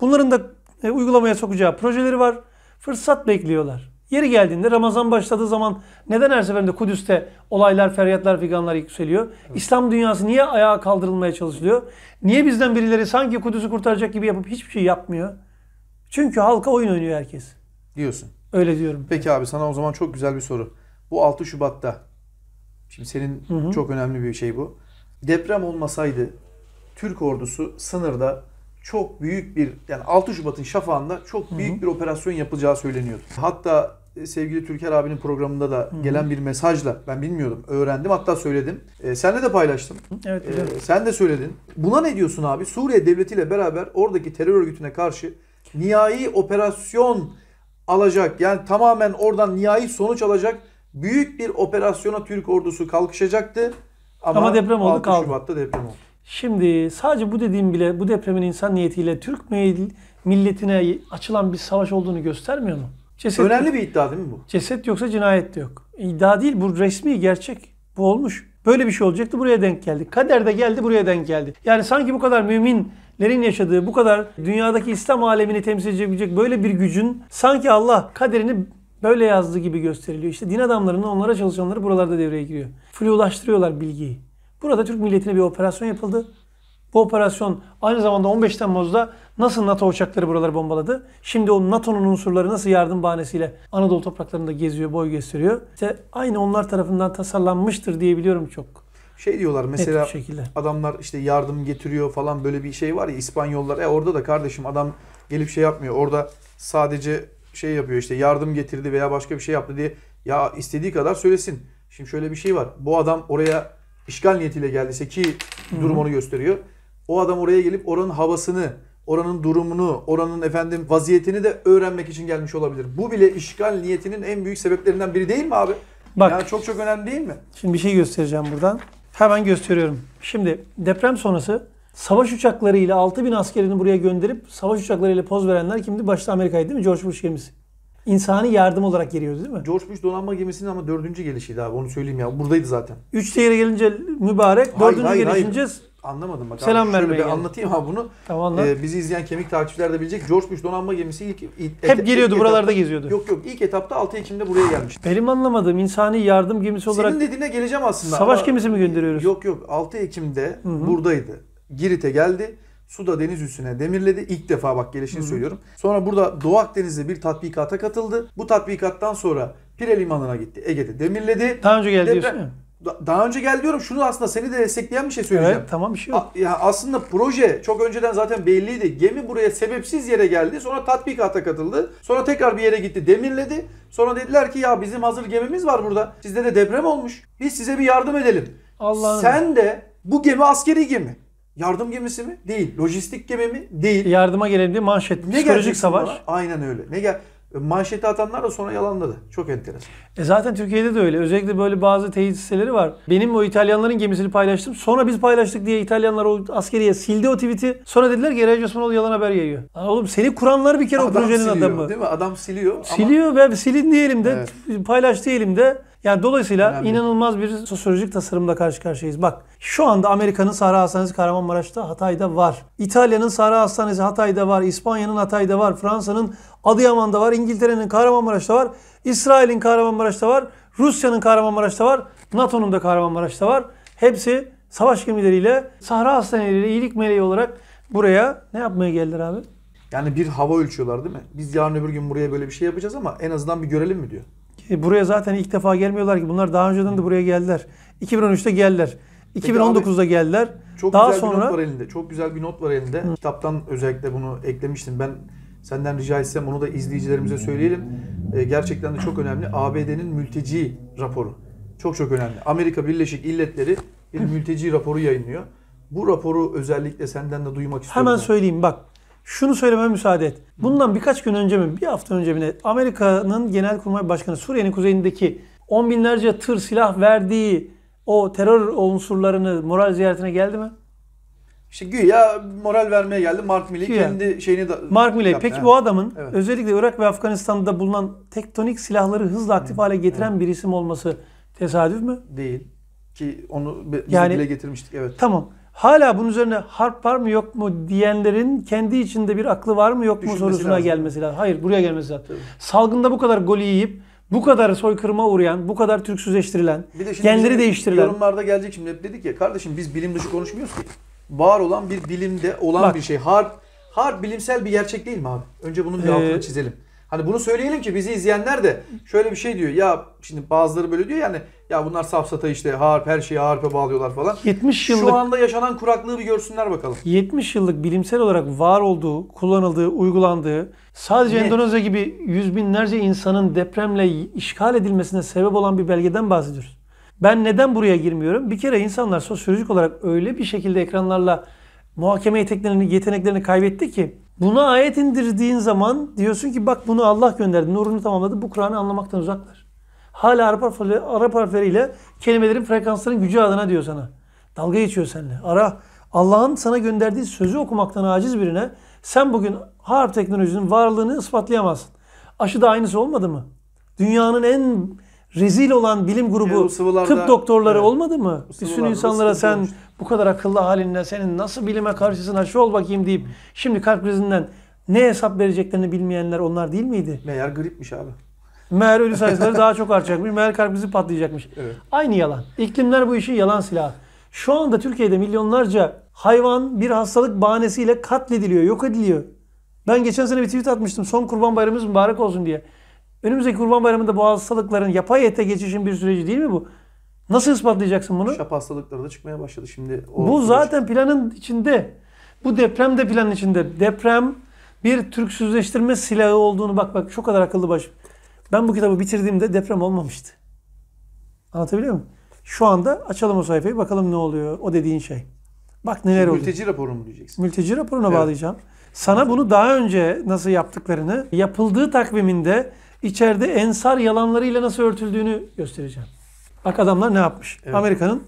Bunların da e, uygulamaya sokacağı projeleri var. Fırsat bekliyorlar. Yeri geldiğinde Ramazan başladığı zaman neden her seferinde Kudüs'te olaylar, feryatlar, figanlar yükseliyor? Evet. İslam dünyası niye ayağa kaldırılmaya çalışılıyor? Niye bizden birileri sanki Kudüs'ü kurtaracak gibi yapıp hiçbir şey yapmıyor? Çünkü halka oyun oynuyor herkes. Diyorsun. Öyle diyorum. Peki abi sana o zaman çok güzel bir soru. Bu 6 Şubat'ta Şimdi senin hı hı. çok önemli bir şey bu. Deprem olmasaydı Türk ordusu sınırda çok büyük bir yani 6 Şubat'ın şafağında çok büyük hı hı. bir operasyon yapılacağı söyleniyordu. Hatta e, sevgili Türker abinin programında da Hı-hı. gelen bir mesajla ben bilmiyordum. Öğrendim hatta söyledim. E, senle de paylaştım. Evet, e, evet. Sen de söyledin. Buna ne diyorsun abi? Suriye devletiyle beraber oradaki terör örgütüne karşı nihai operasyon alacak yani tamamen oradan nihai sonuç alacak büyük bir operasyona Türk ordusu kalkışacaktı. Ama, ama deprem oldu 6 kaldı. Şubat'ta deprem oldu. Şimdi sadece bu dediğim bile bu depremin insan niyetiyle Türk milletine açılan bir savaş olduğunu göstermiyor mu? Ceset Önemli yok. bir iddia değil mi bu? Ceset yoksa cinayet de yok. İddia değil bu resmi gerçek. Bu olmuş. Böyle bir şey olacaktı buraya denk geldi. Kader de geldi buraya denk geldi. Yani sanki bu kadar müminlerin yaşadığı bu kadar dünyadaki İslam alemini temsil edebilecek böyle bir gücün sanki Allah kaderini böyle yazdı gibi gösteriliyor. İşte din adamlarının onlara çalışanları buralarda devreye giriyor. Flulaştırıyorlar bilgiyi. Burada Türk milletine bir operasyon yapıldı. Bu operasyon aynı zamanda 15 Temmuz'da nasıl NATO uçakları buraları bombaladı? Şimdi o NATO'nun unsurları nasıl yardım bahanesiyle Anadolu topraklarında geziyor, boy gösteriyor? İşte aynı onlar tarafından tasarlanmıştır diyebiliyorum çok. Şey diyorlar mesela adamlar işte yardım getiriyor falan böyle bir şey var ya İspanyollar. E orada da kardeşim adam gelip şey yapmıyor. Orada sadece şey yapıyor işte yardım getirdi veya başka bir şey yaptı diye ya istediği kadar söylesin. Şimdi şöyle bir şey var. Bu adam oraya işgal niyetiyle geldiyse ki durum onu gösteriyor. O adam oraya gelip oranın havasını, oranın durumunu, oranın efendim vaziyetini de öğrenmek için gelmiş olabilir. Bu bile işgal niyetinin en büyük sebeplerinden biri değil mi abi? Bak. Yani çok çok önemli değil mi? Şimdi bir şey göstereceğim buradan. Hemen gösteriyorum. Şimdi deprem sonrası savaş uçaklarıyla 6 bin askerini buraya gönderip savaş uçaklarıyla poz verenler kimdi? Başta Amerika'ydı değil mi? George Bush gemisi. İnsani yardım olarak geliyordu değil mi? George Bush donanma gemisinin ama dördüncü gelişiydi abi onu söyleyeyim ya. Buradaydı zaten. Üçte yere gelince mübarek, dördüncü hayır, gelişince Anlamadım bak. Selam abi, vermeye bir anlatayım ha bunu. Tamam Ee, bizi izleyen kemik takipçiler de bilecek. George Bush donanma gemisi ilk... ilk Hep geliyordu ilk buralarda etapta, geziyordu. Yok yok ilk etapta 6 Ekim'de buraya gelmiş. Benim anlamadığım insani yardım gemisi olarak... Senin dediğine geleceğim aslında. Savaş ama, gemisi mi gönderiyoruz? Yok yok 6 Ekim'de Hı-hı. buradaydı. Girit'e geldi. Suda deniz üstüne demirledi. İlk defa bak gelişini Hı-hı. söylüyorum. Sonra burada Doğu Akdeniz'de bir tatbikata katıldı. Bu tatbikattan sonra Pire Limanı'na gitti. Ege'de demirledi. Daha önce geldi Deprem... diyorsun ya. Daha önce geldi diyorum şunu aslında seni de destekleyen bir şey söyleyeceğim. Evet tamam bir şey yok. A- ya aslında proje çok önceden zaten belliydi. Gemi buraya sebepsiz yere geldi. Sonra tatbikata katıldı. Sonra tekrar bir yere gitti demirledi. Sonra dediler ki ya bizim hazır gemimiz var burada. Sizde de deprem olmuş. Biz size bir yardım edelim. Allah'ım. Sen de bu gemi askeri gemi. Yardım gemisi mi? Değil. Lojistik gemi mi? Değil. Yardıma gelelim diye manşet. Ne Psikolojik savaş. Bana? Aynen öyle. Ne gel e, manşeti atanlar da sonra yalanladı. Çok enteresan. E zaten Türkiye'de de öyle. Özellikle böyle bazı teyit siteleri var. Benim o İtalyanların gemisini paylaştım. Sonra biz paylaştık diye İtalyanlar o askeriye sildi o tweet'i. Sonra dediler ki Eray Osmanoğlu yalan haber yayıyor. Lan oğlum seni kuranlar bir kere adam o projenin siliyor, adamı. Değil mi? Adam siliyor. Siliyor ama... ve silin diyelim de evet. paylaştı elimde. Yani dolayısıyla Önemli. inanılmaz bir sosyolojik tasarımla karşı karşıyayız. Bak şu anda Amerika'nın Sahra Hastanesi Kahramanmaraş'ta Hatay'da var. İtalya'nın Sahra Hastanesi Hatay'da var. İspanya'nın Hatay'da var. Fransa'nın Adıyaman'da var. İngiltere'nin Kahramanmaraş'ta var. İsrail'in Kahramanmaraş'ta var. Rusya'nın Kahramanmaraş'ta var. NATO'nun da Kahramanmaraş'ta var. Hepsi savaş gemileriyle, Sahra Hastaneleriyle iyilik meleği olarak buraya ne yapmaya geldiler abi? Yani bir hava ölçüyorlar değil mi? Biz yarın öbür gün buraya böyle bir şey yapacağız ama en azından bir görelim mi diyor. E, buraya zaten ilk defa gelmiyorlar ki. Bunlar daha önceden de buraya geldiler. 2013'te geldiler. 2019'da geldiler. Çok daha güzel sonra... bir not var elinde. Çok güzel bir not var elinde. Hı. Kitaptan özellikle bunu eklemiştim. Ben senden rica etsem onu da izleyicilerimize söyleyelim. E, gerçekten de çok önemli. ABD'nin mülteci raporu. Çok çok önemli. Amerika Birleşik İlletleri bir mülteci raporu yayınlıyor. Bu raporu özellikle senden de duymak istiyorum. Hemen söyleyeyim bak. Şunu söylememe müsaade et. Bundan birkaç gün önce mi, bir hafta önce mi Amerika'nın Genelkurmay Başkanı Suriye'nin kuzeyindeki on binlerce tır silah verdiği o terör unsurlarını moral ziyaretine geldi mi? İşte güya moral vermeye geldi. Mark Milley güya. kendi şeyini da Mark Milley. Yaptı. Peki yani. bu adamın evet. özellikle Irak ve Afganistan'da bulunan tektonik silahları hızla aktif hale getiren evet. bir isim olması tesadüf mü? Değil. Ki onu biz yani, dile getirmiştik. Evet. Tamam hala bunun üzerine harp var mı yok mu diyenlerin kendi içinde bir aklı var mı yok mu Düşünmesi sorusuna lazım. gelmesi lazım. Hayır buraya gelmesi lazım. Tabii. Salgında bu kadar golü yiyip bu kadar soykırıma uğrayan, bu kadar Türksüzleştirilen, bir de genleri değiştirilen. Yorumlarda gelecek şimdi hep dedik ya kardeşim biz bilim dışı konuşmuyoruz ki. Var olan bir bilimde olan Bak, bir şey. Harp, harp bilimsel bir gerçek değil mi abi? Önce bunun bir altını ee, çizelim. Hani bunu söyleyelim ki bizi izleyenler de şöyle bir şey diyor. Ya şimdi bazıları böyle diyor yani ya bunlar safsata işte harp her şeyi harpe bağlıyorlar falan. 70 yıllık Şu anda yaşanan kuraklığı bir görsünler bakalım. 70 yıllık bilimsel olarak var olduğu, kullanıldığı, uygulandığı sadece Net. Endonezya gibi yüz binlerce insanın depremle işgal edilmesine sebep olan bir belgeden bahsediyoruz. Ben neden buraya girmiyorum? Bir kere insanlar sosyolojik olarak öyle bir şekilde ekranlarla muhakeme yeteneklerini, yeteneklerini kaybetti ki buna ayet indirdiğin zaman diyorsun ki bak bunu Allah gönderdi. Nurunu tamamladı. Bu Kur'an'ı anlamaktan uzaklar. Hala Arap harfleriyle, Arap harfleriyle kelimelerin frekansların gücü adına diyor sana. Dalga geçiyor seninle. Ara Allah'ın sana gönderdiği sözü okumaktan aciz birine sen bugün harp teknolojisinin varlığını ispatlayamazsın. Aşı da aynısı olmadı mı? Dünyanın en rezil olan bilim grubu e, tıp doktorları evet, olmadı mı? Bir sürü insanlara sen olmuş. bu kadar akıllı halinle senin nasıl bilime karşısın aşı ol bakayım deyip şimdi kalp krizinden ne hesap vereceklerini bilmeyenler onlar değil miydi? Meğer gripmiş abi. Meğer ölü <laughs> sayıları daha çok artacakmış. Meğer kalp krizi patlayacakmış. Evet. Aynı yalan. İklimler bu işi yalan silahı. Şu anda Türkiye'de milyonlarca hayvan bir hastalık bahanesiyle katlediliyor, yok ediliyor. Ben geçen sene bir tweet atmıştım. Son kurban bayramımız mübarek olsun diye. Önümüzdeki Kurban Bayramı'nda bu hastalıkların yapay ete geçişin bir süreci değil mi bu? Nasıl ispatlayacaksın bunu? Şap hastalıkları da çıkmaya başladı şimdi. O bu zaten planın içinde. Bu deprem de planın içinde. Deprem bir Türksüzleştirme silahı olduğunu bak bak Çok kadar akıllı baş. Ben bu kitabı bitirdiğimde deprem olmamıştı. Anlatabiliyor muyum? Şu anda açalım o sayfayı bakalım ne oluyor o dediğin şey. Bak neler oluyor. Mülteci raporu mu diyeceksin? Mülteci raporuna evet. bağlayacağım. Sana bunu daha önce nasıl yaptıklarını, yapıldığı takviminde içeride ensar yalanlarıyla nasıl örtüldüğünü göstereceğim. Bak adamlar ne yapmış? Evet. Amerika'nın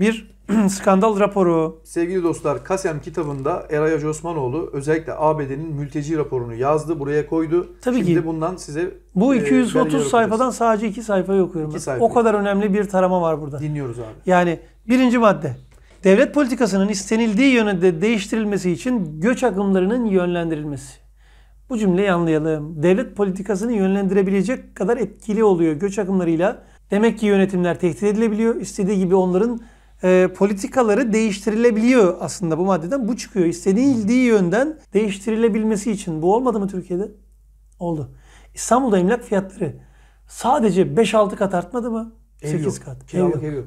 bir <clears throat> skandal raporu. Sevgili dostlar Kasem kitabında Eray Hacı Osmanoğlu özellikle ABD'nin mülteci raporunu yazdı. Buraya koydu. Tabii Şimdi ki. bundan size Bu 230 e, sayfadan sadece 2 sayfayı okuyorum. İki sayfa. O kadar önemli bir tarama var burada. Dinliyoruz abi. Yani birinci madde. Devlet politikasının istenildiği yönde değiştirilmesi için göç akımlarının yönlendirilmesi. Bu cümleyi anlayalım. Devlet politikasını yönlendirebilecek kadar etkili oluyor göç akımlarıyla. Demek ki yönetimler tehdit edilebiliyor. İstediği gibi onların e, politikaları değiştirilebiliyor aslında bu maddeden. Bu çıkıyor. İstediği yönden değiştirilebilmesi için. Bu olmadı mı Türkiye'de? Oldu. İstanbul'da emlak fiyatları sadece 5-6 kat artmadı mı? Ev 8 kat. Kiralık ev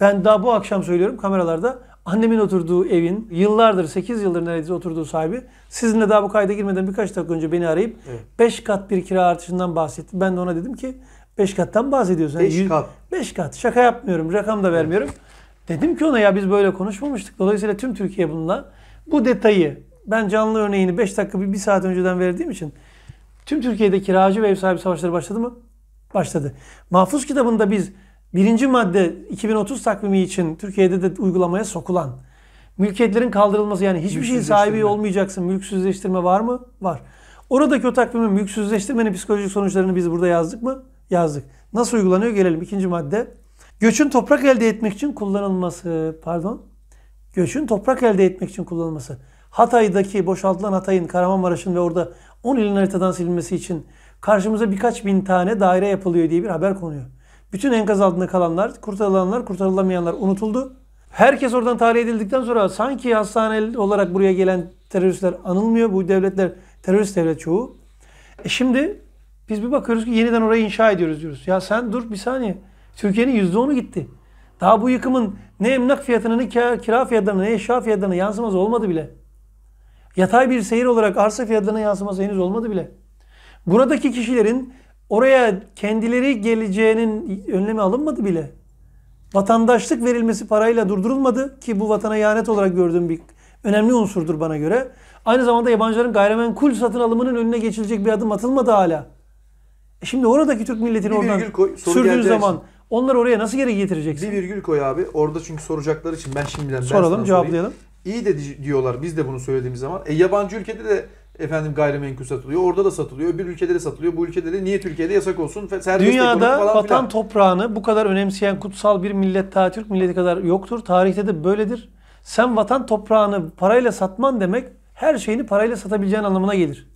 Ben daha bu akşam söylüyorum kameralarda Annemin oturduğu evin yıllardır 8 yıldır neredeyse oturduğu sahibi sizinle daha bu kayda girmeden birkaç dakika önce beni arayıp 5 evet. kat bir kira artışından bahsetti. Ben de ona dedim ki 5 kattan bahsediyorsun. 5 yani kat. 5 kat. Şaka yapmıyorum. Rakam da vermiyorum. Dedim ki ona ya biz böyle konuşmamıştık. Dolayısıyla tüm Türkiye bununla. Bu detayı ben canlı örneğini 5 dakika bir, bir saat önceden verdiğim için tüm Türkiye'de kiracı ve ev sahibi savaşları başladı mı? Başladı. Mahfuz kitabında biz Birinci madde 2030 takvimi için Türkiye'de de uygulamaya sokulan mülkiyetlerin kaldırılması yani hiçbir şeyin sahibi olmayacaksın. Mülksüzleştirme var mı? Var. Oradaki o takvimin mülksüzleştirmenin psikolojik sonuçlarını biz burada yazdık mı? Yazdık. Nasıl uygulanıyor? Gelelim ikinci madde. Göçün toprak elde etmek için kullanılması, pardon. Göçün toprak elde etmek için kullanılması. Hatay'daki boşaltılan Hatay'ın, Kahramanmaraş'ın ve orada 10 ilin haritadan silinmesi için karşımıza birkaç bin tane daire yapılıyor diye bir haber konuyor. Bütün enkaz altında kalanlar, kurtarılanlar, kurtarılamayanlar unutuldu. Herkes oradan tahliye edildikten sonra sanki hastane olarak buraya gelen teröristler anılmıyor. Bu devletler terörist devlet çoğu. E şimdi biz bir bakıyoruz ki yeniden orayı inşa ediyoruz diyoruz. Ya sen dur bir saniye. Türkiye'nin yüzde onu gitti. Daha bu yıkımın ne emlak fiyatını, ne kira fiyatlarına ne eşya fiyatlarına yansıması olmadı bile. Yatay bir seyir olarak arsa fiyatlarına yansıması henüz olmadı bile. Buradaki kişilerin Oraya kendileri geleceğinin önlemi alınmadı bile. Vatandaşlık verilmesi parayla durdurulmadı ki bu vatana ihanet olarak gördüğüm bir önemli unsurdur bana göre. Aynı zamanda yabancıların gayrimenkul satın alımının önüne geçilecek bir adım atılmadı hala. E şimdi oradaki Türk milletini bir oradan koy, sürdüğün zaman için. onları oraya nasıl geri getireceksin? Bir virgül koy abi. Orada çünkü soracakları için ben şimdiden Soralım, ben cevaplayalım. Sorayım. İyi de diyorlar biz de bunu söylediğimiz zaman. E yabancı ülkede de efendim gayrimenkul satılıyor. Orada da satılıyor. bir ülkede de satılıyor. Bu ülkede de niye Türkiye'de yasak olsun? Serbest Dünyada falan vatan filan. toprağını bu kadar önemseyen kutsal bir millet ta Türk milleti kadar yoktur. Tarihte de böyledir. Sen vatan toprağını parayla satman demek her şeyini parayla satabileceğin anlamına gelir.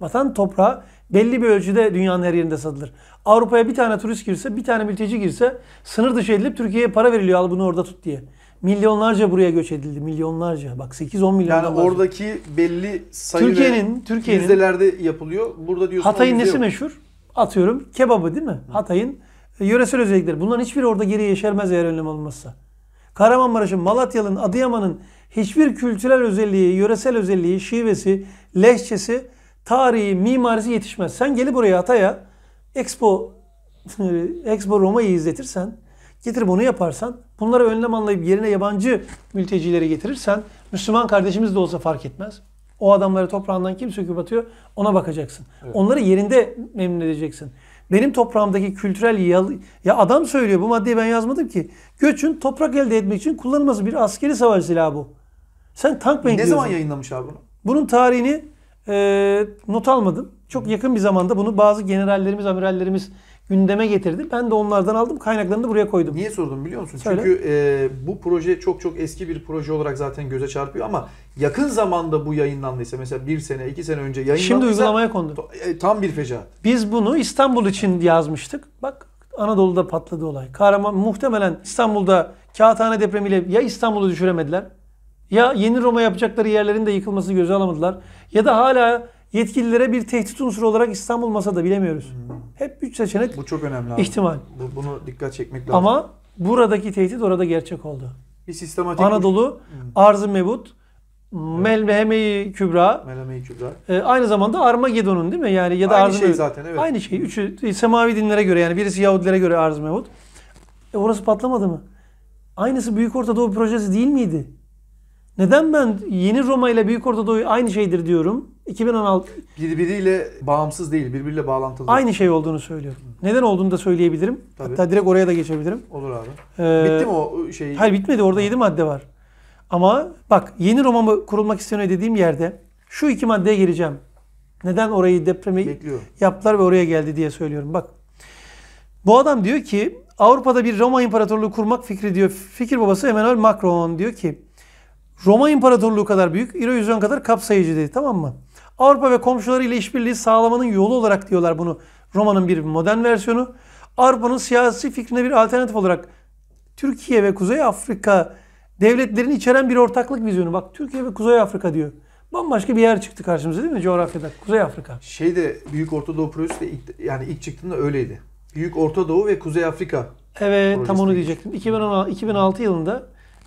Vatan toprağı belli bir ölçüde dünyanın her yerinde satılır. Avrupa'ya bir tane turist girse, bir tane mülteci girse sınır dışı edilip Türkiye'ye para veriliyor al bunu orada tut diye. Milyonlarca buraya göç edildi. Milyonlarca. Bak 8-10 milyon. Yani oradaki belli sayı Türkiye'nin Türkiye'nin yüzdelerde yapılıyor. Burada diyorsun Hatay'ın nesi yok. meşhur? Atıyorum kebabı değil mi? Hatay'ın e, yöresel özellikleri. Bunların hiçbiri orada geriye yeşermez eğer önlem alınmazsa. Kahramanmaraş'ın, Malatya'nın, Adıyaman'ın hiçbir kültürel özelliği, yöresel özelliği, şivesi, lehçesi, tarihi, mimarisi yetişmez. Sen gelip buraya Hatay'a Expo <laughs> Expo Roma'yı izletirsen Getirip bunu yaparsan, bunları önlem anlayıp yerine yabancı mültecileri getirirsen, Müslüman kardeşimiz de olsa fark etmez. O adamları toprağından kim söküp atıyor ona bakacaksın. Evet. Onları yerinde memnun edeceksin. Benim toprağımdaki kültürel yal... Ya adam söylüyor bu maddeyi ben yazmadım ki. Göçün toprak elde etmek için kullanılması bir askeri savaş silahı bu. Sen tank mı Ne zaman yayınlamış abi bunu? Bunun tarihini e, not almadım. Çok yakın bir zamanda bunu bazı generallerimiz, amirallerimiz gündeme getirdi. Ben de onlardan aldım. Kaynaklarını da buraya koydum. Niye sordum biliyor musun? Söyle. Çünkü e, bu proje çok çok eski bir proje olarak zaten göze çarpıyor ama yakın zamanda bu yayınlandıysa mesela bir sene iki sene önce yayınlandıysa. Şimdi uygulamaya kondu. E, tam bir fecaat. Biz bunu İstanbul için yazmıştık. Bak Anadolu'da patladı olay. Kahraman muhtemelen İstanbul'da Kağıthane depremiyle ya İstanbul'u düşüremediler ya yeni Roma yapacakları yerlerin de yıkılması göze alamadılar ya da hala yetkililere bir tehdit unsuru olarak İstanbul masada bilemiyoruz. Hep üç seçenek. Bu çok önemli abi. İhtimal. Bu, bunu dikkat çekmek lazım. Ama buradaki tehdit orada gerçek oldu. Bir sistematik Anadolu, hmm. Arz-ı Mebut, evet. melheme Kübra. melheme Kübra. E, aynı zamanda Armagedon'un değil mi? Yani ya da Aynı Arz-ı şey Mevut. zaten evet. Aynı şey. Üçü e, semavi dinlere göre yani birisi Yahudilere göre Arz-ı Mebut. E, orası patlamadı mı? Aynısı Büyük Orta Doğu projesi değil miydi? Neden ben yeni Roma ile Büyük Orta Doğu aynı şeydir diyorum? 2016 birbiriyle bağımsız değil, birbiriyle bağlantılı. Aynı şey olduğunu söylüyorum. Neden olduğunu da söyleyebilirim. Tabii. Hatta direkt oraya da geçebilirim. Olur abi. Ee, Bitti mi o şey? Hayır bitmedi. Orada 7 madde var. Ama bak yeni Roma mı kurulmak isteniyor dediğim yerde şu iki maddeye gireceğim. Neden orayı depremi Bekliyor. yaptılar ve oraya geldi diye söylüyorum. Bak bu adam diyor ki Avrupa'da bir Roma İmparatorluğu kurmak fikri diyor. Fikir babası Emmanuel Macron diyor ki Roma İmparatorluğu kadar büyük, İrovizyon kadar kapsayıcı dedi tamam mı? Avrupa ve komşuları ile işbirliği sağlamanın yolu olarak diyorlar bunu. Roma'nın bir modern versiyonu. Avrupa'nın siyasi fikrine bir alternatif olarak Türkiye ve Kuzey Afrika devletlerin içeren bir ortaklık vizyonu. Bak Türkiye ve Kuzey Afrika diyor. Bambaşka bir yer çıktı karşımıza değil mi coğrafyada? Kuzey Afrika. Şey de Büyük Orta Doğu Projesi de ilk, yani ilk çıktığında öyleydi. Büyük Orta Doğu ve Kuzey Afrika. Evet tam onu diyecektim. 2016, 2006 yılında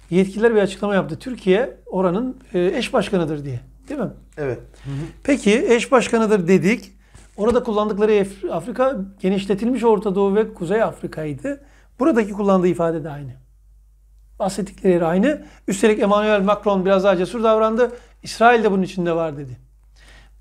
yetkililer bir açıklama yaptı. Türkiye oranın e, eş başkanıdır diye. Değil mi? Evet. Hı hı. Peki eş başkanıdır dedik. Orada kullandıkları Afrika genişletilmiş Orta Doğu ve Kuzey Afrika'ydı. Buradaki kullandığı ifade de aynı. Bahsettikleri yer aynı. Üstelik Emmanuel Macron biraz daha cesur davrandı. İsrail de bunun içinde var dedi.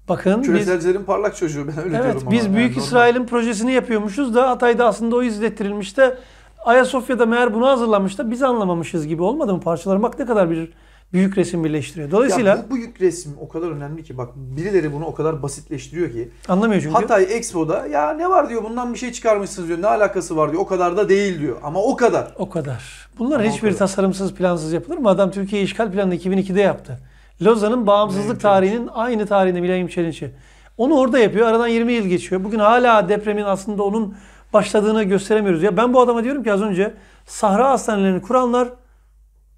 Bakın Küreselcilerin parlak çocuğu ben öyle evet, diyorum. Evet biz Büyük yani İsrail'in projesini yapıyormuşuz da Hatay'da aslında o izlettirilmiş de Ayasofya'da meğer bunu hazırlamış da biz anlamamışız gibi olmadı mı? Parçaları bak ne kadar bir büyük resim birleştiriyor. Dolayısıyla... Ya bu büyük resim o kadar önemli ki bak birileri bunu o kadar basitleştiriyor ki. Anlamıyor çünkü. Hatay Expo'da ya ne var diyor bundan bir şey çıkarmışsınız diyor. Ne alakası var diyor. O kadar da değil diyor. Ama o kadar. O kadar. Bunlar Ama hiçbir kadar. tasarımsız plansız yapılır mı? Adam Türkiye işgal planını 2002'de yaptı. Lozan'ın bağımsızlık Mühim tarihinin çelinç. aynı tarihinde Mülayim Çelinç'i. Onu orada yapıyor. Aradan 20 yıl geçiyor. Bugün hala depremin aslında onun başladığını gösteremiyoruz. Ya ben bu adama diyorum ki az önce Sahra hastanelerini kuranlar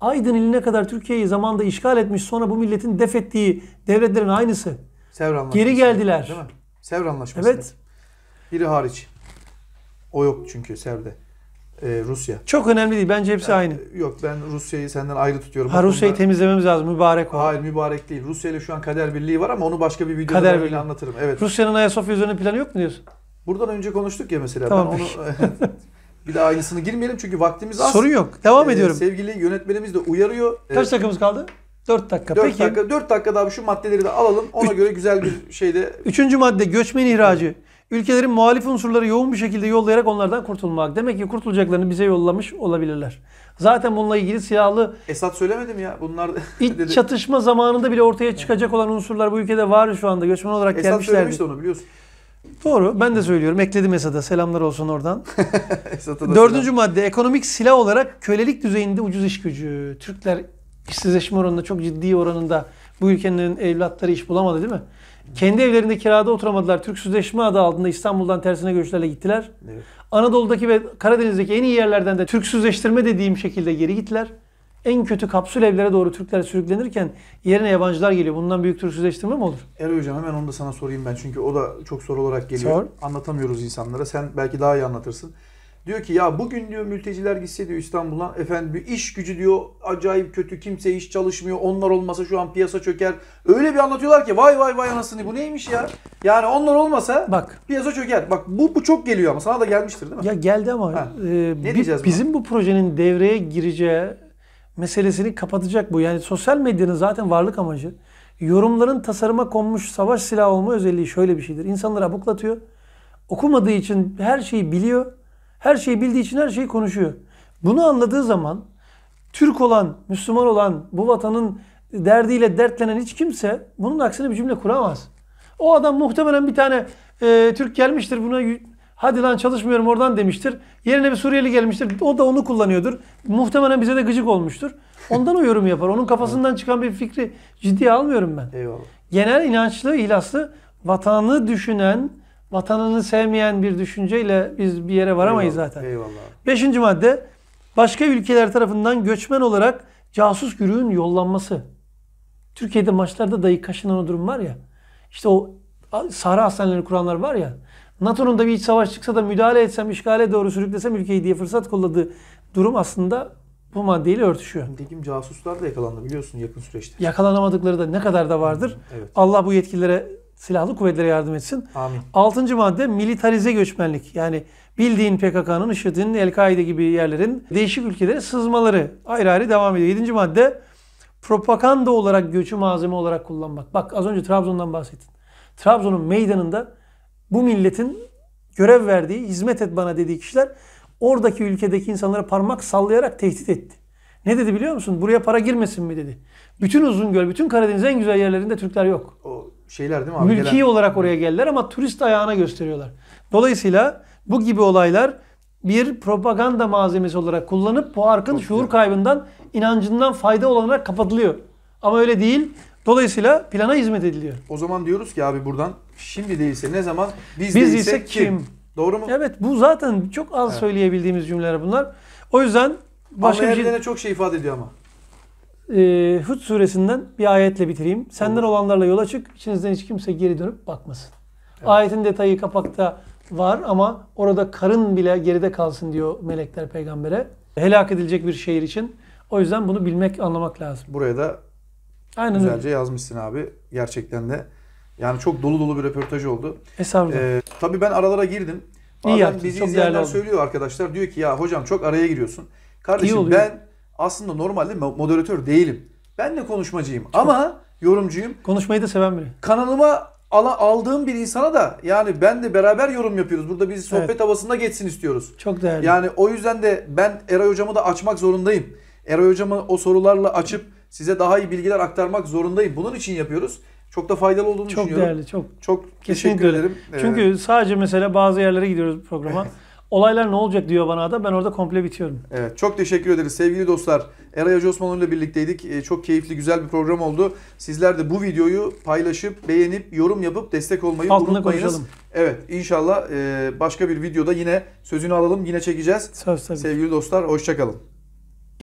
Aydın iline kadar Türkiye'yi zamanda işgal etmiş sonra bu milletin def ettiği devletlerin aynısı. Sevr Geri geldiler. Değil mi? Sevr anlaşması. Evet. Biri hariç. O yok çünkü Sevr'de. Ee, Rusya. Çok önemli değil. Bence hepsi yani, aynı. Yok ben Rusya'yı senden ayrı tutuyorum. Ha Rusya'yı konuda... temizlememiz lazım. Mübarek o. Hayır mübarek değil. Rusya ile şu an kader birliği var ama onu başka bir videoda kader anlatırım. Evet. Rusya'nın Ayasofya üzerine planı yok mu diyorsun? Buradan önce konuştuk ya mesela. Tamam. Ben onu <laughs> <laughs> bir daha aynısını girmeyelim çünkü vaktimiz az. Sorun yok. Devam ee, ediyorum. Sevgili yönetmenimiz de uyarıyor. Ee, Kaç ee, dakikamız kaldı? 4 dakika. 4 Peki. dakika 4 dakikada abi şu maddeleri de alalım. Ona Üç, göre güzel bir şeyde. Üçüncü madde göçmen ihracı. Ülkelerin muhalif unsurları yoğun bir şekilde yollayarak onlardan kurtulmak. Demek ki kurtulacaklarını bize yollamış olabilirler. Zaten bununla ilgili silahlı... Esat söylemedim ya bunlar... <laughs> İlk çatışma zamanında bile ortaya çıkacak olan unsurlar bu ülkede var şu anda. Göçmen olarak Esat gelmişlerdi. Esat söylemişti onu biliyorsun. Doğru. Ben de söylüyorum. Ekledim Esad'a. Selamlar olsun oradan. <laughs> Dördüncü selam. madde. Ekonomik silah olarak kölelik düzeyinde ucuz iş gücü. Türkler işsizleşme oranında çok ciddi oranında bu ülkenin evlatları iş bulamadı değil mi? Kendi evlerinde kirada oturamadılar. Türk Türksüzleşme adı altında İstanbul'dan tersine göçlerle gittiler. Evet. Anadolu'daki ve Karadeniz'deki en iyi yerlerden de Türk Türksüzleştirme dediğim şekilde geri gittiler en kötü kapsül evlere doğru Türkler sürüklenirken yerine yabancılar geliyor. Bundan büyük Türksüzleştirme mi olur? Eray Hocam hemen onu da sana sorayım ben. Çünkü o da çok soru olarak geliyor. Sor. Anlatamıyoruz insanlara. Sen belki daha iyi anlatırsın. Diyor ki ya bugün diyor mülteciler gitse diyor İstanbul'a efendim bir iş gücü diyor acayip kötü kimse iş çalışmıyor onlar olmasa şu an piyasa çöker. Öyle bir anlatıyorlar ki vay vay vay anasını bu neymiş ya. Yani onlar olmasa Bak. piyasa çöker. Bak bu, bu çok geliyor ama sana da gelmiştir değil mi? Ya geldi ama ha. e, ne bi, diyeceğiz bizim bu projenin devreye gireceği meselesini kapatacak bu. Yani sosyal medyanın zaten varlık amacı yorumların tasarıma konmuş savaş silahı olma özelliği şöyle bir şeydir. İnsanları abuklatıyor. Okumadığı için her şeyi biliyor. Her şeyi bildiği için her şeyi konuşuyor. Bunu anladığı zaman Türk olan, Müslüman olan, bu vatanın derdiyle dertlenen hiç kimse bunun aksine bir cümle kuramaz. O adam muhtemelen bir tane e, Türk gelmiştir buna hadi lan çalışmıyorum oradan demiştir. Yerine bir Suriyeli gelmiştir. O da onu kullanıyordur. Muhtemelen bize de gıcık olmuştur. Ondan o yorum yapar. Onun kafasından çıkan bir fikri ciddiye almıyorum ben. Eyvallah. Genel inançlı, ihlaslı, vatanı düşünen, vatanını sevmeyen bir düşünceyle biz bir yere varamayız Eyvallah. zaten. Eyvallah. Beşinci madde, başka ülkeler tarafından göçmen olarak casus gürüğün yollanması. Türkiye'de maçlarda dayı kaşınan o durum var ya. İşte o Sahra hastaneleri kuranlar var ya. NATO'nun da bir iç savaş çıksa da müdahale etsem, işgale doğru sürüklesem ülkeyi diye fırsat kolladığı durum aslında bu maddeyle örtüşüyor. Nitekim casuslar da yakalandı biliyorsun yakın süreçte. Yakalanamadıkları da ne kadar da vardır. Evet. Allah bu yetkililere, silahlı kuvvetlere yardım etsin. Amin. Altıncı madde militarize göçmenlik. Yani bildiğin PKK'nın, IŞİD'in, El-Kaide gibi yerlerin değişik ülkelere sızmaları ayrı ayrı devam ediyor. Yedinci madde propaganda olarak göçü malzeme olarak kullanmak. Bak az önce Trabzon'dan bahsettin. Trabzon'un meydanında bu milletin görev verdiği, hizmet et bana dediği kişiler oradaki ülkedeki insanlara parmak sallayarak tehdit etti. Ne dedi biliyor musun? Buraya para girmesin mi dedi. Bütün uzun göl, bütün Karadeniz'in en güzel yerlerinde Türkler yok. O şeyler değil mi abi? Mülki gelen... olarak oraya geldiler ama turist ayağına gösteriyorlar. Dolayısıyla bu gibi olaylar bir propaganda malzemesi olarak kullanıp bu halkın Çok şuur güzel. kaybından, inancından fayda olarak kapatılıyor. Ama öyle değil. Dolayısıyla plana hizmet ediliyor. O zaman diyoruz ki abi buradan Şimdi değilse ne zaman? Biz, Biz değilse kim? kim? Doğru mu? Evet bu zaten çok az evet. söyleyebildiğimiz cümleler bunlar. O yüzden başka bir şey... çok şey ifade ediyor ama. Ee, Hud suresinden bir ayetle bitireyim. Senden Olur. olanlarla yola çık. İçinizden hiç kimse geri dönüp bakmasın. Evet. Ayetin detayı kapakta var ama orada karın bile geride kalsın diyor melekler peygambere. Helak edilecek bir şehir için. O yüzden bunu bilmek, anlamak lazım. Buraya da Aynen güzelce öyle. yazmışsın abi. Gerçekten de yani çok dolu dolu bir röportaj oldu. Estağfurullah. Ee, tabii ben aralara girdim. Bazen İyi yaptın, bizi çok izleyenler söylüyor arkadaşlar. Diyor ki ya hocam çok araya giriyorsun. Kardeşim ben aslında normalde moderatör değilim. Ben de konuşmacıyım çok. ama yorumcuyum. Konuşmayı da seven biri. Kanalıma ala, aldığım bir insana da yani ben de beraber yorum yapıyoruz. Burada biz sohbet evet. havasında geçsin istiyoruz. Çok değerli. Yani o yüzden de ben Eray hocamı da açmak zorundayım. Eray hocamı o sorularla açıp size daha iyi bilgiler aktarmak zorundayım. Bunun için yapıyoruz. Çok da faydalı olduğunu çok düşünüyorum. Çok değerli, çok. Çok Kesinlikle. teşekkür ederim. Çünkü ee, sadece mesela bazı yerlere gidiyoruz programa. <laughs> Olaylar ne olacak diyor bana da ben orada komple bitiyorum. Evet çok teşekkür ederiz sevgili dostlar. Eray Hacı Osmanoğlu ile birlikteydik. E, çok keyifli güzel bir program oldu. Sizler de bu videoyu paylaşıp beğenip yorum yapıp destek olmayı Altında unutmayınız. Konuşalım. Evet inşallah e, başka bir videoda yine sözünü alalım yine çekeceğiz. Söz tabii. Sevgili dostlar hoşçakalın.